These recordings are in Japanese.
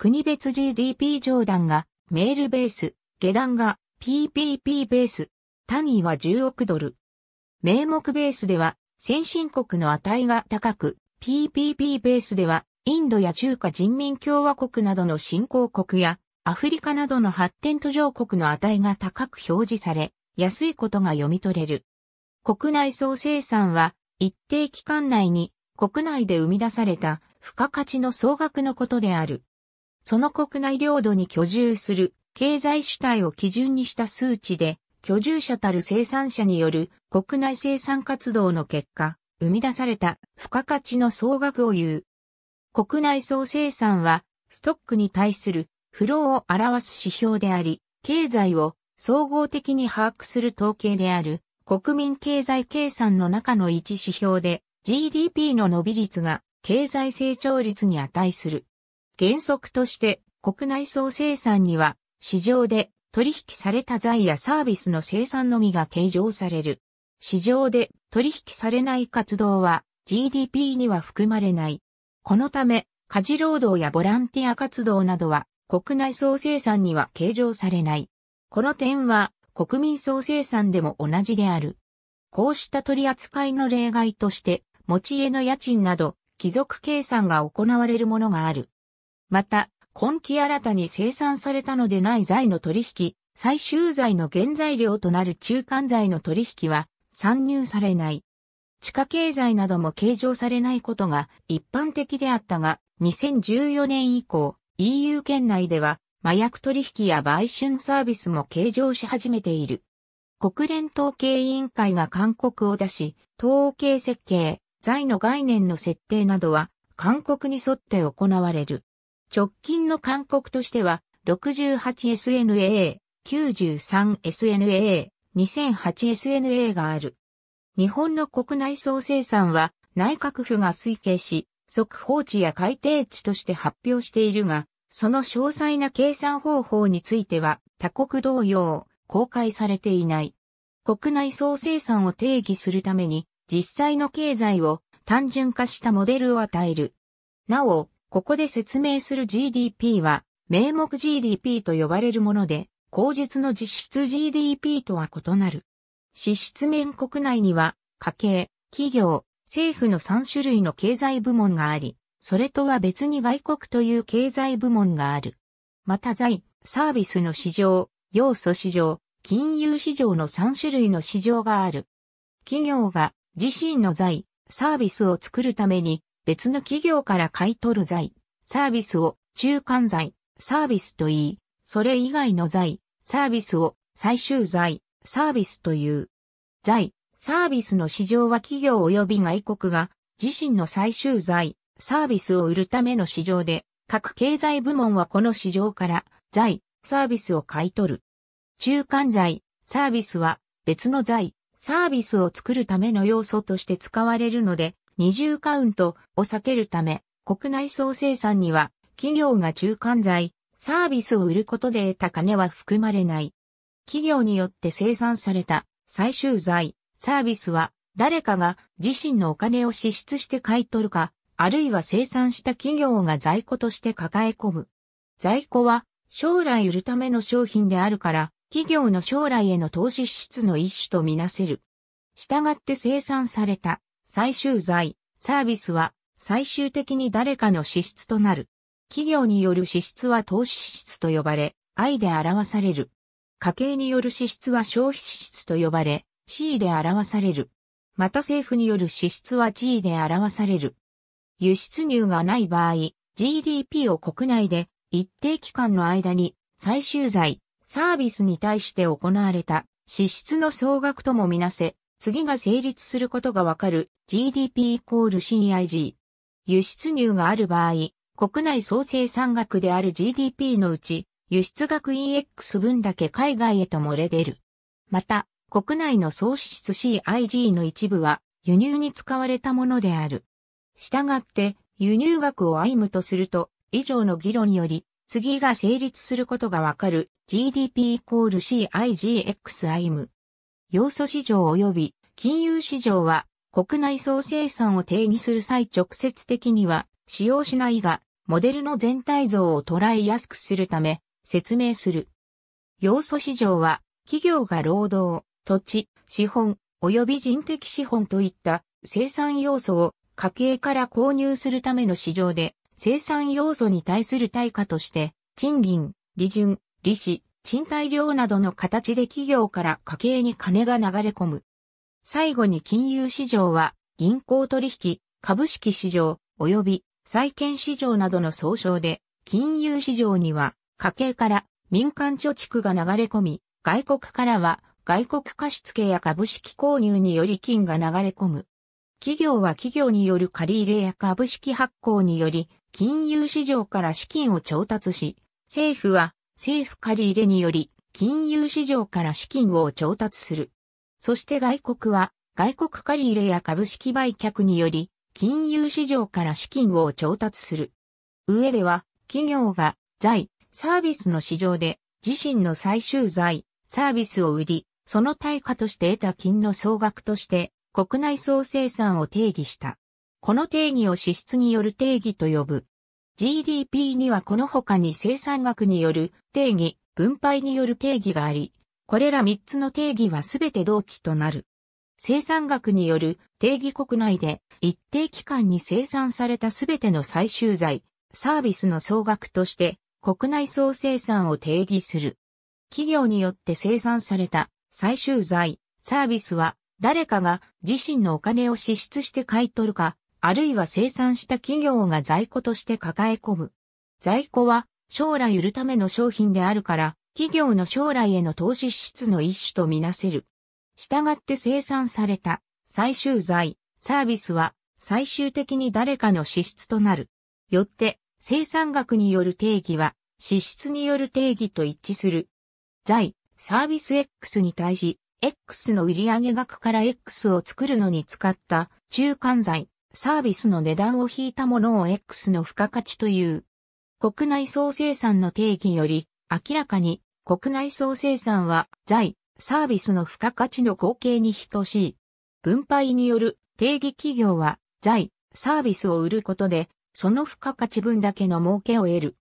国別 GDP 上段がメールベース、下段が PPP ベース、単位は10億ドル。名目ベースでは先進国の値が高く、PPP ベースではインドや中華人民共和国などの新興国やアフリカなどの発展途上国の値が高く表示され、安いことが読み取れる。国内総生産は一定期間内に国内で生み出された付加価値の総額のことである。その国内領土に居住する経済主体を基準にした数値で、居住者たる生産者による国内生産活動の結果、生み出された付加価値の総額を言う。国内総生産は、ストックに対するフローを表す指標であり、経済を総合的に把握する統計である国民経済計算の中の一指標で GDP の伸び率が経済成長率に値する。原則として国内総生産には市場で取引された財やサービスの生産のみが計上される。市場で取引されない活動は GDP には含まれない。このため、家事労働やボランティア活動などは国内総生産には計上されない。この点は国民総生産でも同じである。こうした取り扱いの例外として、持ち家の家賃など、貴族計算が行われるものがある。また、今期新たに生産されたのでない材の取引、最終材の原材料となる中間材の取引は参入されない。地下経済なども計上されないことが一般的であったが、2014年以降、EU 圏内では麻薬取引や売春サービスも計上し始めている。国連統計委員会が勧告を出し、統計設計、財の概念の設定などは、勧告に沿って行われる。直近の勧告としては、68SNA、93SNA、2008SNA がある。日本の国内総生産は内閣府が推計し、速報値や改定値として発表しているが、その詳細な計算方法については他国同様公開されていない。国内総生産を定義するために実際の経済を単純化したモデルを与える。なお、ここで説明する GDP は、名目 GDP と呼ばれるもので、口述の実質 GDP とは異なる。支出面国内には、家計、企業、政府の3種類の経済部門があり、それとは別に外国という経済部門がある。また財、サービスの市場、要素市場、金融市場の3種類の市場がある。企業が自身の財、サービスを作るために別の企業から買い取る財、サービスを中間財、サービスと言い、それ以外の財、サービスを最終財、サービスという。財、サービスの市場は企業及び外国が自身の最終財、サービスを売るための市場で、各経済部門はこの市場から財、サービスを買い取る。中間財、サービスは別の財、サービスを作るための要素として使われるので、二重カウントを避けるため、国内総生産には企業が中間材、サービスを売ることで得た金は含まれない。企業によって生産された最終材、サービスは誰かが自身のお金を支出して買い取るか、あるいは生産した企業が在庫として抱え込む。在庫は将来売るための商品であるから、企業の将来への投資支出の一種とみなせる。従って生産された最終財、サービスは最終的に誰かの支出となる。企業による支出は投資支出と呼ばれ、I で表される。家計による支出は消費支出と呼ばれ、C で表される。また政府による支出は G で表される。輸出入がない場合、GDP を国内で一定期間の間に最終財、サービスに対して行われた支出の総額ともみなせ、次が成立することがわかる GDP イコール CIG。輸出入がある場合、国内総生産額である GDP のうち、輸出額 EX 分だけ海外へと漏れ出る。また、国内の総支出 CIG の一部は輸入に使われたものである。したがって、輸入額を i m とすると、以上の議論より、次が成立することがわかる GDP イコール CIGX アイ要素市場及び金融市場は国内総生産を定義する際直接的には使用しないが、モデルの全体像を捉えやすくするため説明する。要素市場は企業が労働、土地、資本及び人的資本といった生産要素を家計から購入するための市場で生産要素に対する対価として賃金、利潤、利子、賃貸料などの形で企業から家計に金が流れ込む。最後に金融市場は銀行取引、株式市場、及び債券市場などの総称で、金融市場には家計から民間貯蓄が流れ込み、外国からは外国貸付や株式購入により金が流れ込む。企業は企業による借入や株式発行により、金融市場から資金を調達し、政府は政府借り入れにより金融市場から資金を調達する。そして外国は外国借り入れや株式売却により金融市場から資金を調達する。上では企業が財、サービスの市場で自身の最終財、サービスを売り、その対価として得た金の総額として国内総生産を定義した。この定義を支出による定義と呼ぶ。GDP にはこの他に生産額による定義、分配による定義があり、これら3つの定義はすべて同値となる。生産額による定義国内で一定期間に生産されたすべての最終財、サービスの総額として国内総生産を定義する。企業によって生産された最終財、サービスは誰かが自身のお金を支出して買い取るかあるいは生産した企業が在庫として抱え込む。在庫は将来売るための商品であるから、企業の将来への投資支出の一種とみなせる。したがって生産された最終財、サービスは最終的に誰かの支出となる。よって生産額による定義は支出による定義と一致する。財、サービス X に対し、X の売上額から X を作るのに使った中間財、サービスの値段を引いたものを X の付加価値という。国内総生産の定義より、明らかに国内総生産は財、サービスの付加価値の合計に等しい。分配による定義企業は財、サービスを売ることで、その付加価値分だけの儲けを得る。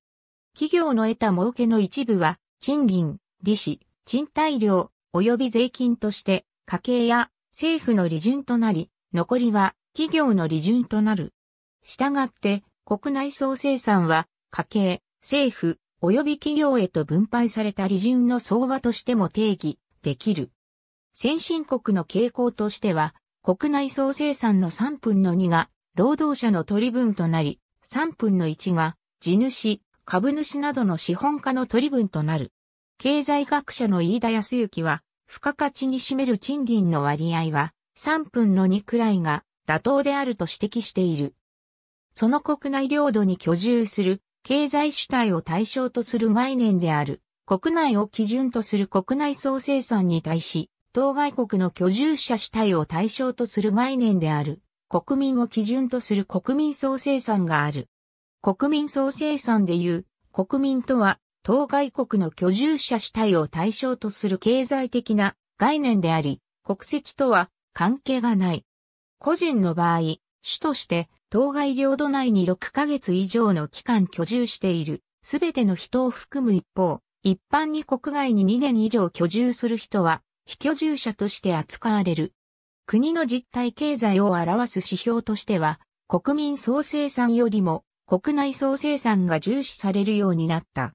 企業の得た儲けの一部は、賃金、利子、賃貸料、及び税金として、家計や政府の利潤となり、残りは企業の利潤となる。したがって、国内総生産は、家計、政府、及び企業へと分配された利潤の相場としても定義できる。先進国の傾向としては、国内総生産の3分の2が労働者の取り分となり、3分の1が地主、株主などの資本家の取り分となる。経済学者の飯田康之は、付加価値に占める賃金の割合は3分の2くらいが妥当であると指摘している。その国内領土に居住する経済主体を対象とする概念である。国内を基準とする国内総生産に対し、当該国の居住者主体を対象とする概念である。国民を基準とする国民総生産がある。国民総生産でいう、国民とは、当該国の居住者主体を対象とする経済的な概念であり、国籍とは関係がない。個人の場合、主として、当該領土内に6ヶ月以上の期間居住している、すべての人を含む一方、一般に国外に2年以上居住する人は、非居住者として扱われる。国の実体経済を表す指標としては、国民総生産よりも国内総生産が重視されるようになった。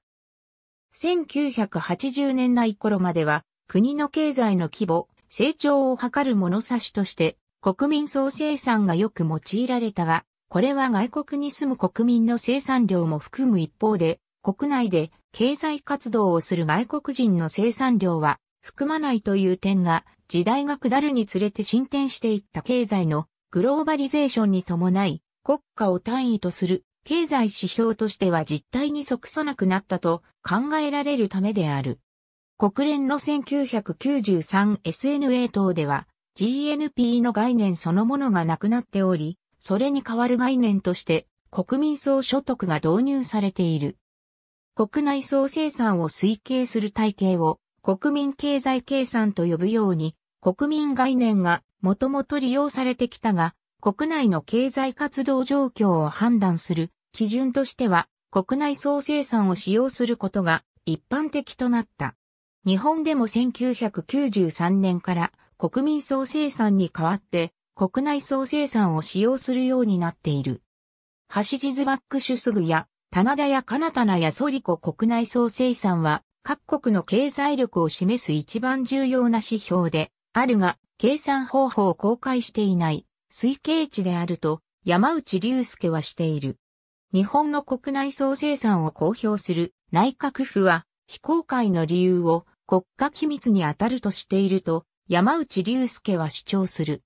1980年代頃までは、国の経済の規模、成長を図る物差しとして、国民総生産がよく用いられたが、これは外国に住む国民の生産量も含む一方で、国内で経済活動をする外国人の生産量は含まないという点が、時代が下るにつれて進展していった経済のグローバリゼーションに伴い、国家を単位とする経済指標としては実態に即さなくなったと考えられるためである。国連の 1993SNA 等では、GNP の概念そのものがなくなっており、それに代わる概念として国民総所得が導入されている。国内総生産を推計する体系を国民経済計算と呼ぶように国民概念がもともと利用されてきたが国内の経済活動状況を判断する基準としては国内総生産を使用することが一般的となった。日本でも1993年から国民総生産に代わって国内総生産を使用するようになっている。ハシジズバックシュスグや棚田やカナタナやソリコ国内総生産は各国の経済力を示す一番重要な指標であるが計算方法を公開していない推計値であると山内隆介はしている。日本の国内総生産を公表する内閣府は非公開の理由を国家機密に当たるとしていると山内隆介は主張する。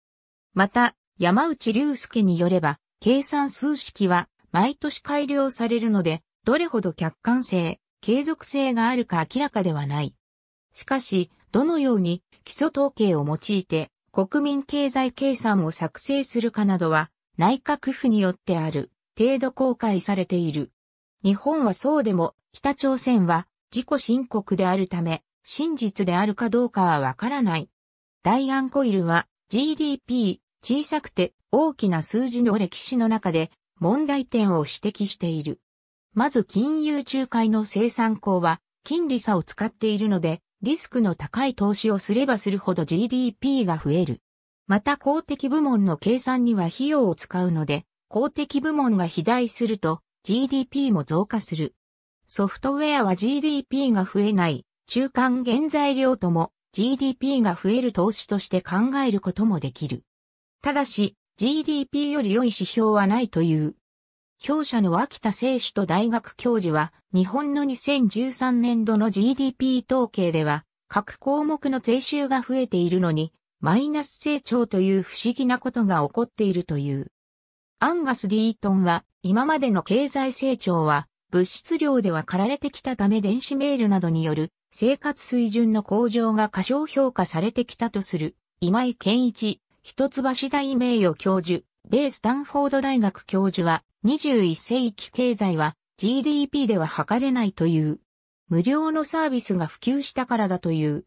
また、山内隆介によれば、計算数式は毎年改良されるので、どれほど客観性、継続性があるか明らかではない。しかし、どのように基礎統計を用いて国民経済計算を作成するかなどは内閣府によってある程度公開されている。日本はそうでも北朝鮮は自己申告であるため真実であるかどうかはわからないダイアン・コイルは GDP 小さくて大きな数字の歴史の中で問題点を指摘している。まず金融仲介の生産工は金利差を使っているのでリスクの高い投資をすればするほど GDP が増える。また公的部門の計算には費用を使うので公的部門が肥大すると GDP も増加する。ソフトウェアは GDP が増えない中間原材料とも GDP が増える投資として考えることもできる。ただし、GDP より良い指標はないという。教者の秋田聖主と大学教授は、日本の2013年度の GDP 統計では、各項目の税収が増えているのに、マイナス成長という不思議なことが起こっているという。アンガス・ディートンは、今までの経済成長は、物質量では駆られてきたため電子メールなどによる生活水準の向上が過小評価されてきたとする、今井健一、一橋大名誉教授、米スタンフォード大学教授は、21世紀経済は GDP では測れないという。無料のサービスが普及したからだという。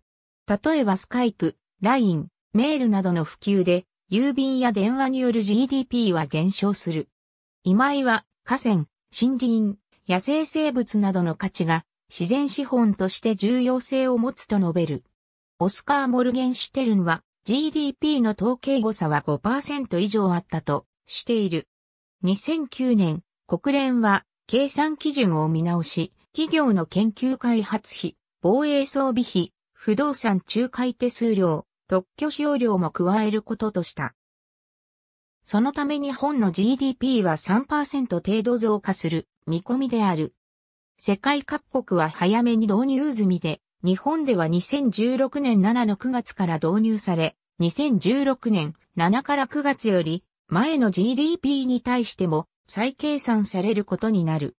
例えばスカイプ、LINE、メールなどの普及で、郵便や電話による GDP は減少する。今井は、河川、森林、野生生物などの価値が自然資本として重要性を持つと述べる。オスカー・モルゲンシュテルンは GDP の統計誤差は5%以上あったとしている。2009年、国連は計算基準を見直し、企業の研究開発費、防衛装備費、不動産仲介手数料、特許使用料も加えることとした。そのため日本の GDP は3%程度増加する見込みである。世界各国は早めに導入済みで、日本では2016年7の9月から導入され、2016年7から9月より前の GDP に対しても再計算されることになる。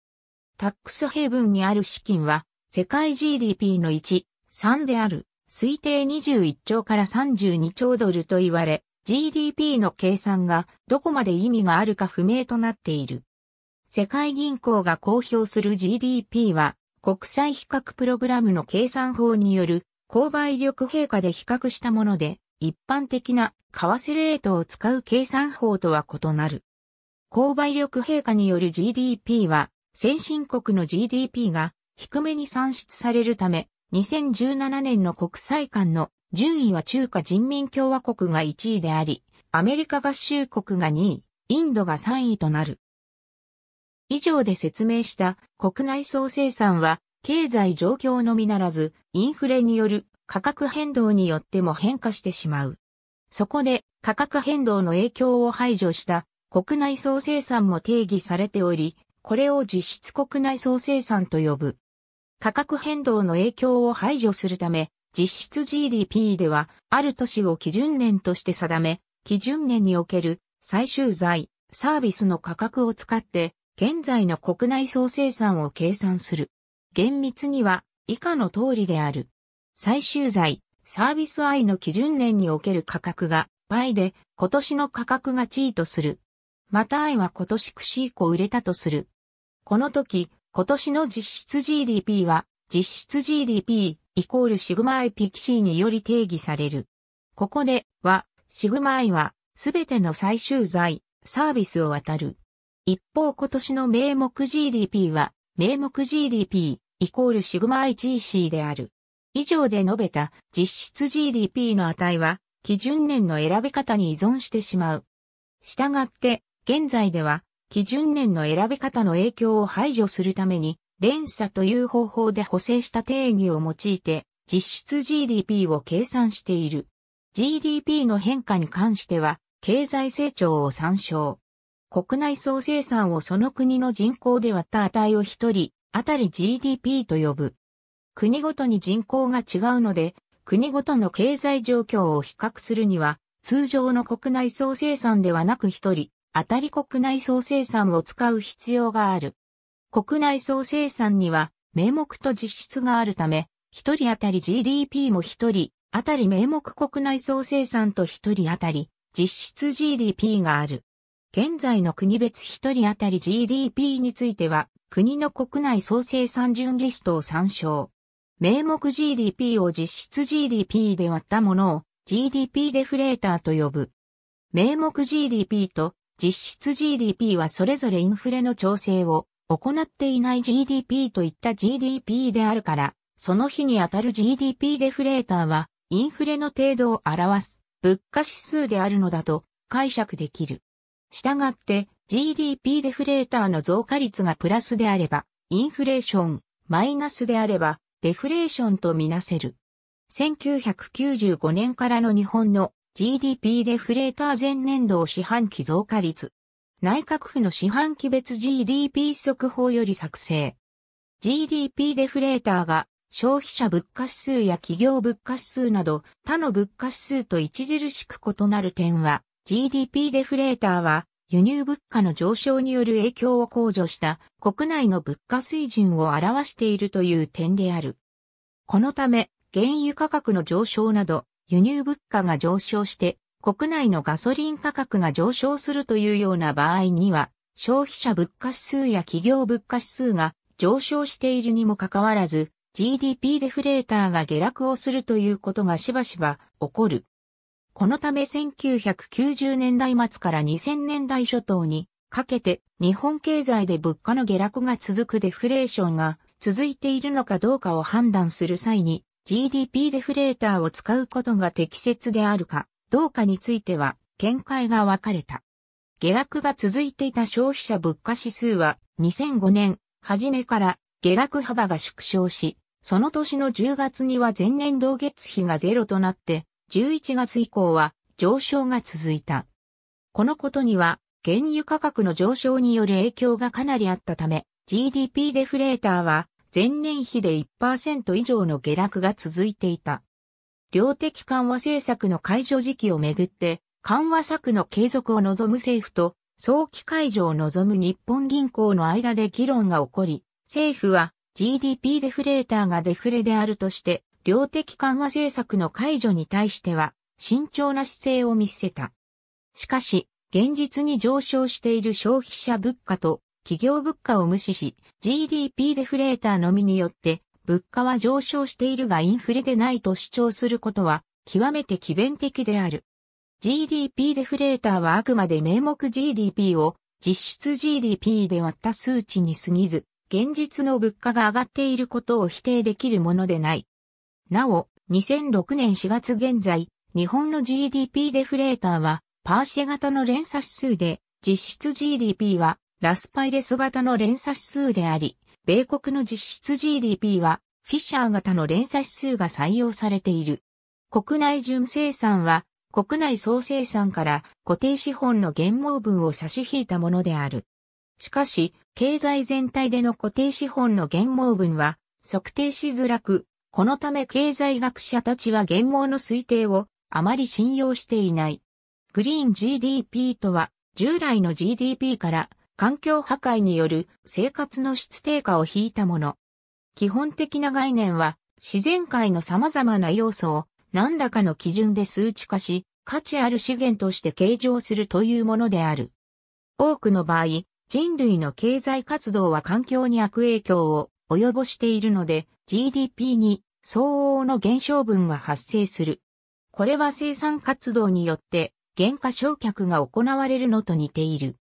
タックスヘイブンにある資金は世界 GDP の1、3である推定21兆から32兆ドルと言われ、GDP の計算がどこまで意味があるか不明となっている。世界銀行が公表する GDP は、国際比較プログラムの計算法による購買力陛下で比較したもので、一般的な為替レートを使う計算法とは異なる。購買力陛下による GDP は、先進国の GDP が低めに算出されるため、2017年の国際間の順位は中華人民共和国が1位であり、アメリカ合衆国が2位、インドが3位となる。以上で説明した国内総生産は経済状況のみならずインフレによる価格変動によっても変化してしまう。そこで価格変動の影響を排除した国内総生産も定義されており、これを実質国内総生産と呼ぶ。価格変動の影響を排除するため、実質 GDP では、ある都市を基準年として定め、基準年における最終財、サービスの価格を使って、現在の国内総生産を計算する。厳密には以下の通りである。最終材、サービス I の基準年における価格が倍で今年の価格が地位とする。また愛は今年くし以降売れたとする。この時、今年の実質 GDP は実質 GDP イコールシグマ I ピキシーにより定義される。ここでは、シグマ I はすべての最終材、サービスを渡る。一方今年の名目 GDP は、名目 GDP イコールシグマ IGC である。以上で述べた実質 GDP の値は、基準年の選び方に依存してしまう。したがって、現在では、基準年の選び方の影響を排除するために、連鎖という方法で補正した定義を用いて、実質 GDP を計算している。GDP の変化に関しては、経済成長を参照。国内総生産をその国の人口で割った値を一人あたり GDP と呼ぶ。国ごとに人口が違うので、国ごとの経済状況を比較するには、通常の国内総生産ではなく一人、あたり国内総生産を使う必要がある。国内総生産には、名目と実質があるため、一人当たり GDP も一人、あたり名目国内総生産と一人あたり、実質 GDP がある。現在の国別1人当たり GDP については、国の国内総生産順リストを参照。名目 GDP を実質 GDP で割ったものを GDP デフレーターと呼ぶ。名目 GDP と実質 GDP はそれぞれインフレの調整を行っていない GDP といった GDP であるから、その日に当たる GDP デフレーターはインフレの程度を表す物価指数であるのだと解釈できる。したがって GDP デフレーターの増加率がプラスであれば、インフレーション、マイナスであれば、デフレーションとみなせる。1995年からの日本の GDP デフレーター前年度四半期増加率。内閣府の四半期別 GDP 速報より作成。GDP デフレーターが消費者物価指数や企業物価指数など他の物価指数と著しく異なる点は GDP デフレーターは輸入物価の上昇による影響を控除した国内の物価水準を表しているという点である。このため原油価格の上昇など輸入物価が上昇して国内のガソリン価格が上昇するというような場合には消費者物価指数や企業物価指数が上昇しているにもかかわらず GDP デフレーターが下落をするということがしばしば起こる。このため1990年代末から2000年代初頭にかけて日本経済で物価の下落が続くデフレーションが続いているのかどうかを判断する際に GDP デフレーターを使うことが適切であるかどうかについては見解が分かれた。下落が続いていた消費者物価指数は2005年初めから下落幅が縮小し、その年の10月には前年同月比がゼロとなって11月以降は上昇が続いた。このことには、原油価格の上昇による影響がかなりあったため、GDP デフレーターは前年比で1%以上の下落が続いていた。量的緩和政策の解除時期をめぐって、緩和策の継続を望む政府と、早期解除を望む日本銀行の間で議論が起こり、政府は GDP デフレーターがデフレであるとして、量的緩和政策の解除に対しては、慎重な姿勢を見せた。しかし、現実に上昇している消費者物価と企業物価を無視し、GDP デフレーターのみによって、物価は上昇しているがインフレでないと主張することは、極めて奇弁的である。GDP デフレーターはあくまで名目 GDP を実質 GDP で割った数値に過ぎず、現実の物価が上がっていることを否定できるものでない。なお、2006年4月現在、日本の GDP デフレーターは、パーシェ型の連鎖指数で、実質 GDP は、ラスパイレス型の連鎖指数であり、米国の実質 GDP は、フィッシャー型の連鎖指数が採用されている。国内純生産は、国内総生産から固定資本の減毛分を差し引いたものである。しかし、経済全体での固定資本の減毛分は、測定しづらく、このため経済学者たちは現毛の推定をあまり信用していない。グリーン GDP とは、従来の GDP から環境破壊による生活の質低下を引いたもの。基本的な概念は、自然界の様々な要素を何らかの基準で数値化し、価値ある資源として計上するというものである。多くの場合、人類の経済活動は環境に悪影響を及ぼしているので GDP に相応の減少分が発生する。これは生産活動によって減価償却が行われるのと似ている。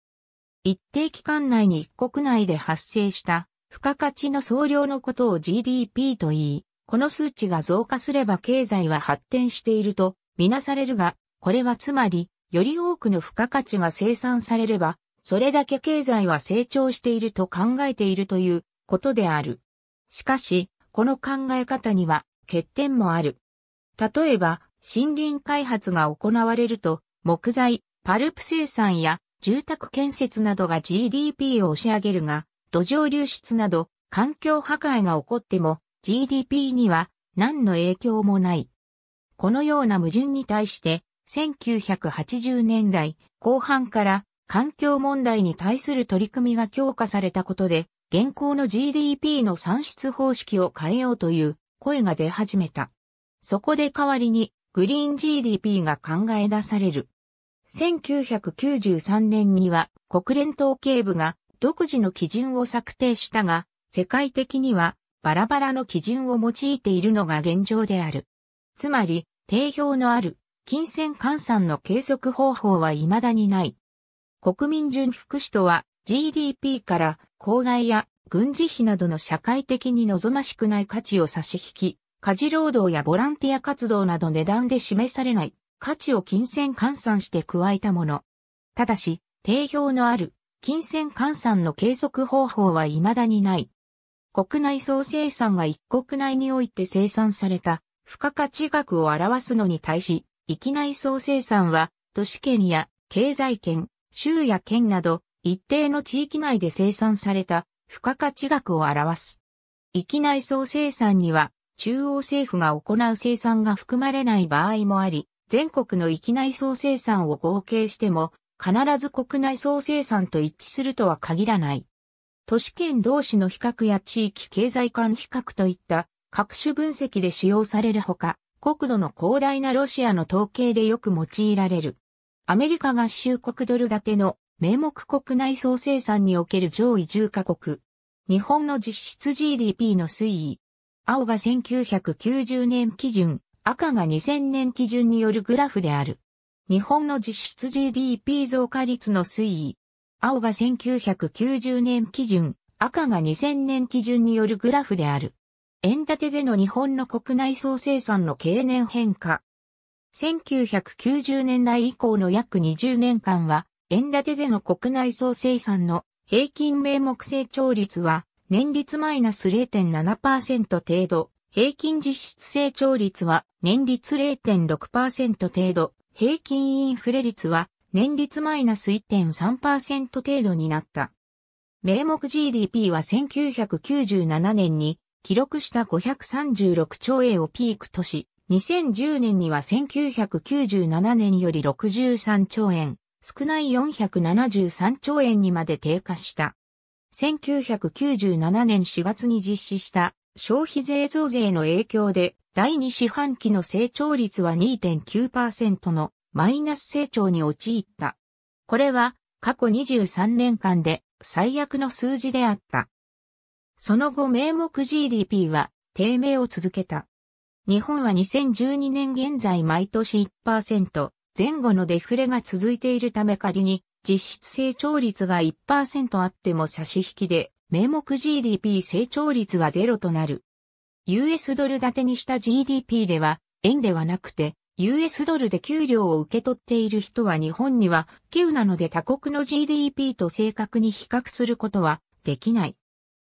一定期間内に一国内で発生した付加価値の総量のことを GDP と言い、この数値が増加すれば経済は発展しているとみなされるが、これはつまり、より多くの付加価値が生産されれば、それだけ経済は成長していると考えているということである。しかし、この考え方には欠点もある。例えば、森林開発が行われると、木材、パルプ生産や住宅建設などが GDP を押し上げるが、土壌流出など環境破壊が起こっても GDP には何の影響もない。このような矛盾に対して、1980年代後半から環境問題に対する取り組みが強化されたことで、現行の GDP の算出方式を変えようという声が出始めた。そこで代わりにグリーン GDP が考え出される。1993年には国連統計部が独自の基準を策定したが、世界的にはバラバラの基準を用いているのが現状である。つまり、定評のある金銭換算の計測方法は未だにない。国民準福祉とは GDP から公害や軍事費などの社会的に望ましくない価値を差し引き、家事労働やボランティア活動など値段で示されない価値を金銭換算して加えたもの。ただし、定評のある金銭換算の計測方法は未だにない。国内総生産が一国内において生産された付加価値額を表すのに対し、域内総生産は都市圏や経済圏、州や県など一定の地域内で生産された付加価値額を表す。域内総生産には中央政府が行う生産が含まれない場合もあり、全国の域内総生産を合計しても必ず国内総生産と一致するとは限らない。都市圏同士の比較や地域経済間比較といった各種分析で使用されるほか、国土の広大なロシアの統計でよく用いられる。アメリカ合衆国ドル建ての名目国内総生産における上位10カ国。日本の実質 GDP の推移。青が1990年基準、赤が2000年基準によるグラフである。日本の実質 GDP 増加率の推移。青が1990年基準、赤が2000年基準によるグラフである。円建てでの日本の国内総生産の経年変化。1990年代以降の約20年間は、円建てでの国内総生産の平均名目成長率は年率マイナス0.7%程度、平均実質成長率は年率0.6%程度、平均インフレ率は年率マイナス1.3%程度になった。名目 GDP は1997年に記録した536兆円をピークとし、2010年には1997年より63兆円、少ない473兆円にまで低下した。1997年4月に実施した消費税増税の影響で第2四半期の成長率は2.9%のマイナス成長に陥った。これは過去23年間で最悪の数字であった。その後名目 GDP は低迷を続けた。日本は2012年現在毎年1%、前後のデフレが続いているため仮に実質成長率が1%あっても差し引きで名目 GDP 成長率はゼロとなる。US ドル建てにした GDP では円ではなくて US ドルで給料を受け取っている人は日本には稀有なので他国の GDP と正確に比較することはできない。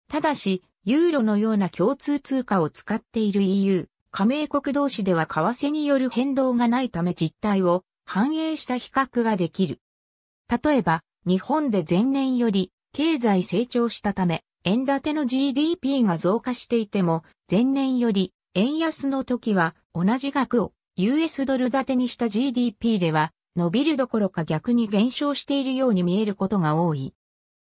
ただし、ユーロのような共通通貨を使っている EU、加盟国同士では為替による変動がないため実態を反映した比較ができる。例えば、日本で前年より経済成長したため、円建ての GDP が増加していても、前年より円安の時は同じ額を US ドル建てにした GDP では伸びるどころか逆に減少しているように見えることが多い。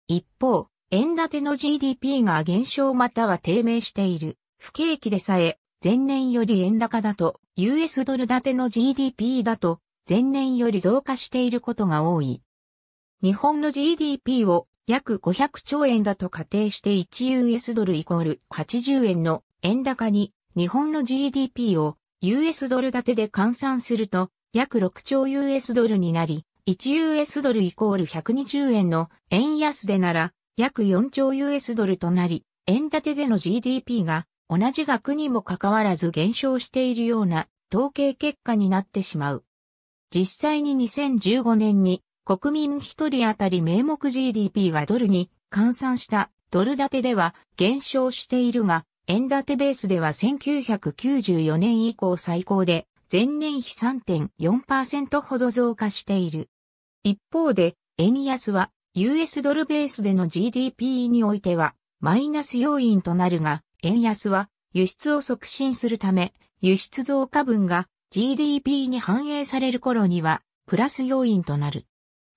一方、円建ての GDP が減少または低迷している不景気でさえ前年より円高だと US ドル建ての GDP だと前年より増加していることが多い。日本の GDP を約500兆円だと仮定して 1US ドルイコール80円の円高に日本の GDP を US ドル建てで換算すると約6兆 US ドルになり、1US ドルイコール120円の円安でなら約4兆 US ドルとなり、円建てでの GDP が同じ額にもかかわらず減少しているような統計結果になってしまう。実際に2015年に国民一人当たり名目 GDP はドルに換算したドル建てでは減少しているが、円建てベースでは1994年以降最高で、前年比3.4%ほど増加している。一方で、円安は US ドルベースでの GDP においてはマイナス要因となるが、円安は輸出を促進するため、輸出増加分が GDP に反映される頃にはプラス要因となる。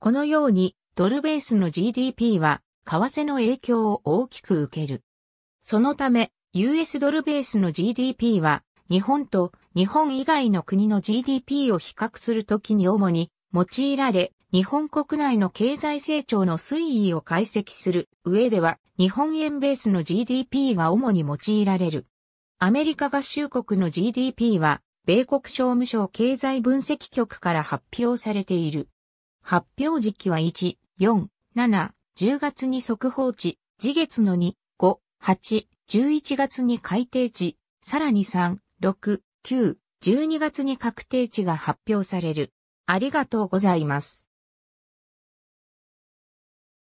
このようにドルベースの GDP は為替の影響を大きく受ける。そのため US ドルベースの GDP は日本と日本以外の国の GDP を比較するときに主に用いられ、日本国内の経済成長の推移を解析する上では日本円ベースの GDP が主に用いられる。アメリカ合衆国の GDP は米国商務省経済分析局から発表されている。発表時期は1、4、7、10月に速報値、次月の2、5、8、11月に改定値、さらに3、6、9、12月に確定値が発表される。ありがとうございます。